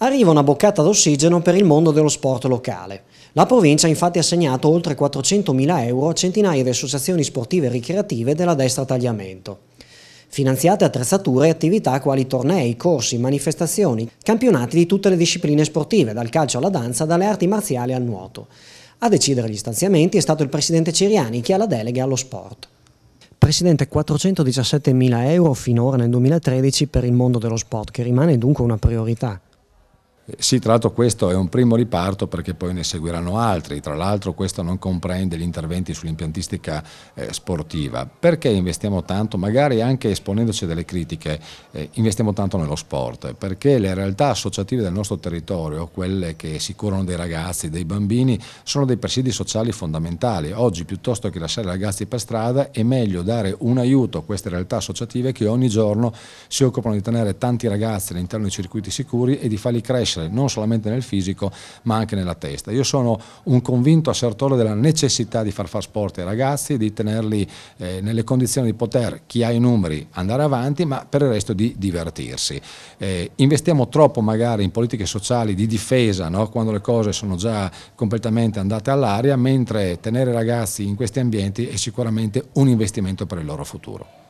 Arriva una boccata d'ossigeno per il mondo dello sport locale. La provincia ha infatti assegnato oltre 400.000 euro a centinaia di associazioni sportive e ricreative della destra tagliamento. Finanziate attrezzature e attività quali tornei, corsi, manifestazioni, campionati di tutte le discipline sportive, dal calcio alla danza, dalle arti marziali al nuoto. A decidere gli stanziamenti è stato il presidente Ciriani che ha la delega allo sport. Presidente, 417.000 euro finora nel 2013 per il mondo dello sport, che rimane dunque una priorità. Sì, tra l'altro questo è un primo riparto perché poi ne seguiranno altri, tra l'altro questo non comprende gli interventi sull'impiantistica eh, sportiva. Perché investiamo tanto, magari anche esponendoci delle critiche, eh, investiamo tanto nello sport? Perché le realtà associative del nostro territorio, quelle che si curano dei ragazzi, dei bambini, sono dei presidi sociali fondamentali. Oggi piuttosto che lasciare i ragazzi per strada è meglio dare un aiuto a queste realtà associative che ogni giorno si occupano di tenere tanti ragazzi all'interno dei circuiti sicuri e di farli crescere essere non solamente nel fisico ma anche nella testa. Io sono un convinto assertore della necessità di far fare sport ai ragazzi, di tenerli eh, nelle condizioni di poter, chi ha i numeri, andare avanti, ma per il resto di divertirsi. Eh, investiamo troppo magari in politiche sociali di difesa no? quando le cose sono già completamente andate all'aria, mentre tenere i ragazzi in questi ambienti è sicuramente un investimento per il loro futuro.